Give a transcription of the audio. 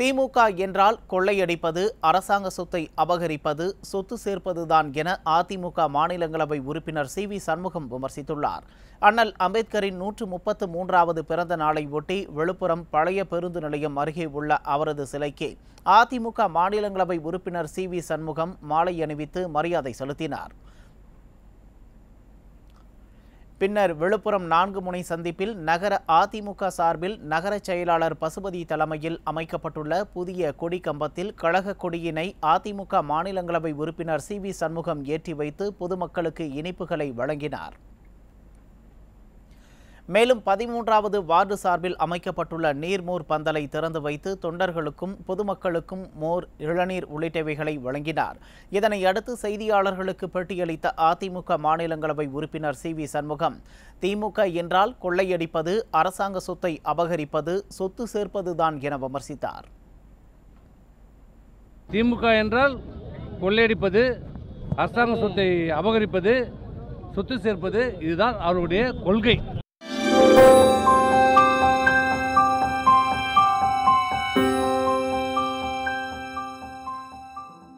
திமுக என்றால் கொள்ளையடிப்பது அரசாங்க சொத்தை அபகரிப்பது சொத்து சேர்ப்பதுதான் என அதிமுக மாநிலங்களவை உறுப்பினர் சி வி சண்முகம் விமர்சித்துள்ளார் அண்ணல் அம்பேத்கரின் நூற்று முப்பத்து மூன்றாவது பிறந்த நாளை ஒட்டி விழுப்புரம் பழைய பேருந்து நிலையம் அருகே உள்ள அவரது சிலைக்கு அதிமுக மாநிலங்களவை உறுப்பினர் சி வி சண்முகம் மாலை அணிவித்து மரியாதை செலுத்தினார் பின்னர் விழுப்புரம் நான்கு முனை சந்திப்பில் நகர அதிமுக சார்பில் நகர செயலாளர் பசுபதி தலைமையில் அமைக்கப்பட்டுள்ள புதிய கொடி கம்பத்தில் கழக கொடியினை அதிமுக மாநிலங்களவை உறுப்பினர் சி வி சண்முகம் ஏற்றி வைத்து பொதுமக்களுக்கு இனிப்புகளை வழங்கினார் மேலும் பதிமூன்றாவது வார்டு சார்பில் அமைக்கப்பட்டுள்ள நீர்மோர் பந்தலை திறந்து வைத்து தொண்டர்களுக்கும் பொதுமக்களுக்கும் மோர் இளநீர் உள்ளிட்டவைகளை வழங்கினார் இதனை அடுத்து செய்தியாளர்களுக்கு பேட்டியளித்த அதிமுக மாநிலங்களவை உறுப்பினர் சி வி சண்முகம் திமுக என்றால் கொள்ளையடிப்பது அரசாங்க சொத்தை அபகரிப்பது சொத்து சேர்ப்பதுதான் என விமர்சித்தார் திமுக என்றால் கொள்ளையடிப்பது அரசாங்க சொத்தை அபகரிப்பது சொத்து சேர்ப்பது இதுதான் அவருடைய கொள்கை